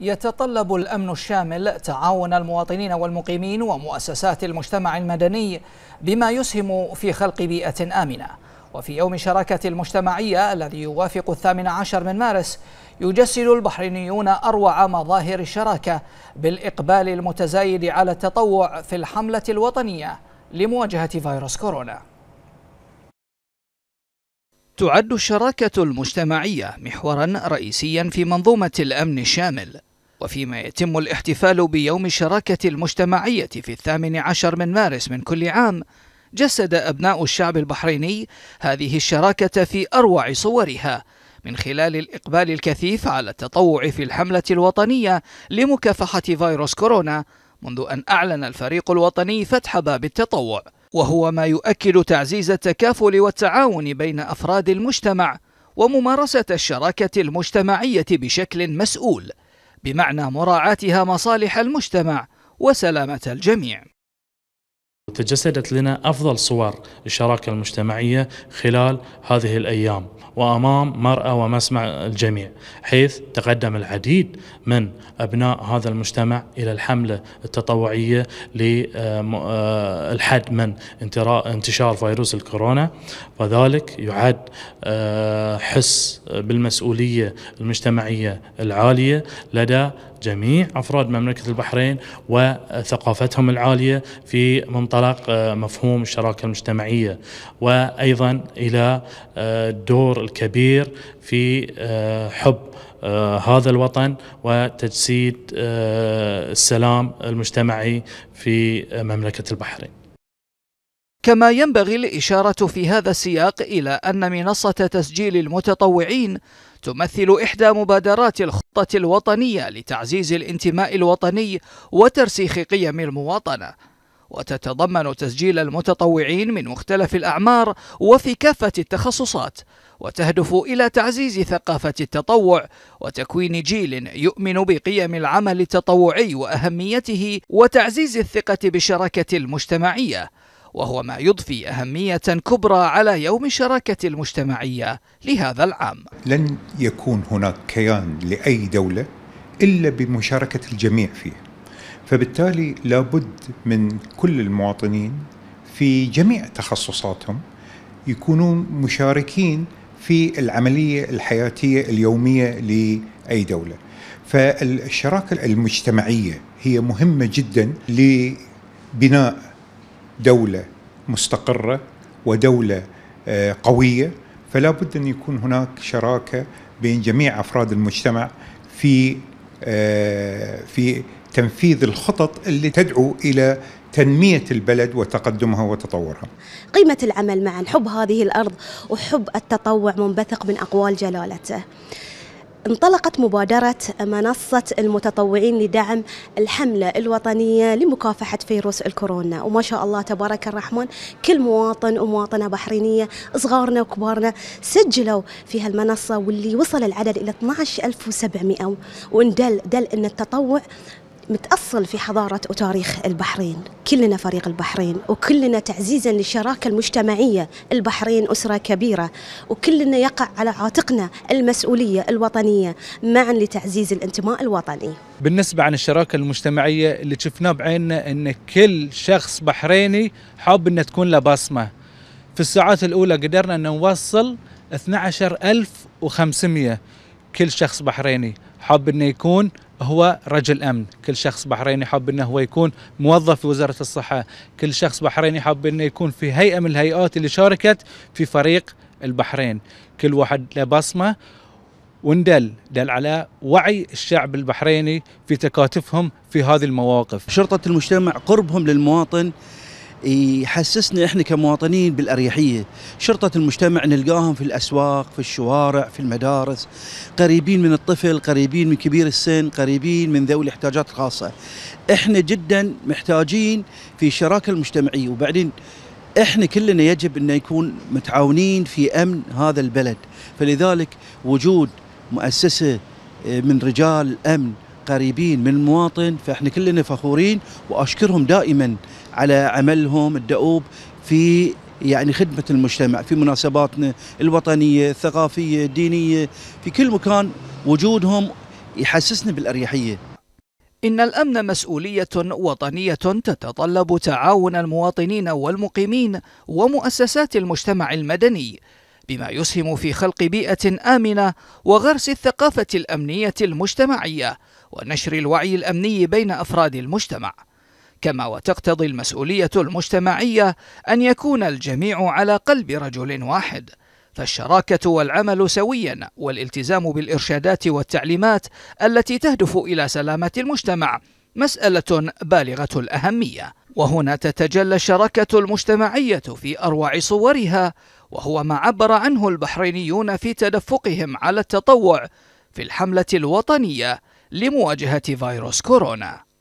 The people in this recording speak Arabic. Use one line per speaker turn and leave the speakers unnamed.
يتطلب الأمن الشامل تعاون المواطنين والمقيمين ومؤسسات المجتمع المدني بما يسهم في خلق بيئة آمنة وفي يوم الشراكة المجتمعية الذي يوافق الثامن عشر من مارس يجسد البحرينيون أروع مظاهر الشراكة بالإقبال المتزايد على التطوع في الحملة الوطنية لمواجهة فيروس كورونا تعد الشراكة المجتمعية محورا رئيسيا في منظومة الأمن الشامل وفيما يتم الاحتفال بيوم الشراكة المجتمعية في الثامن عشر من مارس من كل عام جسد أبناء الشعب البحريني هذه الشراكة في أروع صورها من خلال الإقبال الكثيف على التطوع في الحملة الوطنية لمكافحة فيروس كورونا منذ أن أعلن الفريق الوطني فتح باب التطوع وهو ما يؤكد تعزيز التكافل والتعاون بين أفراد المجتمع وممارسة الشراكة المجتمعية بشكل مسؤول بمعنى مراعاتها مصالح المجتمع وسلامة الجميع
تجسدت لنا افضل صور الشراكه المجتمعيه خلال هذه الايام وامام مرأى ومسمع الجميع حيث تقدم العديد من ابناء هذا المجتمع الى الحمله التطوعيه للحد آه، آه، من انتشار فيروس الكورونا وذلك يعد آه، حس بالمسؤوليه المجتمعيه العاليه لدى جميع أفراد مملكة البحرين وثقافتهم العالية في منطلق آه، مفهوم الشراكة المجتمعية وأيضا إلى آه، الدور الكبير في آه، حب هذا الوطن وتجسيد السلام المجتمعي في مملكة البحرين
كما ينبغي الإشارة في هذا السياق إلى أن منصة تسجيل المتطوعين تمثل إحدى مبادرات الخطة الوطنية لتعزيز الانتماء الوطني وترسيخ قيم المواطنة وتتضمن تسجيل المتطوعين من مختلف الأعمار وفي كافة التخصصات وتهدف إلى تعزيز ثقافة التطوع وتكوين جيل يؤمن بقيم العمل التطوعي وأهميته وتعزيز الثقة بالشراكة المجتمعية وهو ما يضفي أهمية كبرى على يوم الشراكة المجتمعية لهذا العام
لن يكون هناك كيان لأي دولة إلا بمشاركة الجميع فيه فبالتالي لابد من كل المواطنين في جميع تخصصاتهم يكونون مشاركين في العملية الحياتية اليومية لأي دولة فالشراكة المجتمعية هي مهمة جدا لبناء دوله مستقره ودوله آه، قويه فلا بد ان يكون هناك شراكه بين جميع افراد المجتمع في آه، في تنفيذ الخطط اللي تدعو الى تنميه البلد وتقدمها وتطورها.
قيمه العمل معا، حب هذه الارض وحب التطوع منبثق من اقوال جلالته. انطلقت مبادرة منصة المتطوعين لدعم الحملة الوطنية لمكافحة فيروس الكورونا وما شاء الله تبارك الرحمن كل مواطن ومواطنة بحرينية صغارنا وكبارنا سجلوا في هالمنصة واللي وصل العدد إلى 12700 وندل دل أن التطوع متأصل في حضارة وتاريخ البحرين كلنا فريق البحرين وكلنا تعزيزا للشراكة المجتمعية البحرين أسرة كبيرة وكلنا يقع على عاتقنا المسؤولية الوطنية معا لتعزيز الانتماء الوطني
بالنسبة عن الشراكة المجتمعية اللي شفناه بعيننا أن كل شخص بحريني حاب أن تكون له بصمة في الساعات الأولى قدرنا أن نوصل 12500 كل شخص بحريني حاب أنه يكون هو رجل امن، كل شخص بحريني حاب انه هو يكون موظف في وزاره الصحه، كل شخص بحريني حاب انه يكون في هيئه من الهيئات اللي شاركت في فريق البحرين، كل واحد له بصمه وندل دل على وعي الشعب البحريني في تكاتفهم في هذه المواقف. شرطه المجتمع قربهم للمواطن يحسسنا احنا كمواطنين بالاريحيه، شرطه المجتمع نلقاهم في الاسواق، في الشوارع، في المدارس، قريبين من الطفل، قريبين من كبير السن، قريبين من ذوي الاحتياجات الخاصه. احنا جدا محتاجين في الشراكه المجتمعيه، وبعدين احنا كلنا يجب ان نكون متعاونين في امن هذا البلد، فلذلك وجود مؤسسه آه، من رجال امن قريبين من المواطن فاحنا كلنا فخورين واشكرهم دائما على عملهم الدؤوب في يعني خدمة المجتمع في مناسباتنا
الوطنية الثقافية الدينية في كل مكان وجودهم يحسسنا بالأريحية إن الأمن مسؤولية وطنية تتطلب تعاون المواطنين والمقيمين ومؤسسات المجتمع المدني بما يسهم في خلق بيئة آمنة وغرس الثقافة الأمنية المجتمعية ونشر الوعي الأمني بين أفراد المجتمع كما وتقتضي المسؤولية المجتمعية أن يكون الجميع على قلب رجل واحد فالشراكة والعمل سويا والالتزام بالإرشادات والتعليمات التي تهدف إلى سلامة المجتمع مسألة بالغة الأهمية وهنا تتجلى الشراكة المجتمعية في أروع صورها وهو ما عبر عنه البحرينيون في تدفقهم على التطوع في الحملة الوطنية لمواجهة فيروس كورونا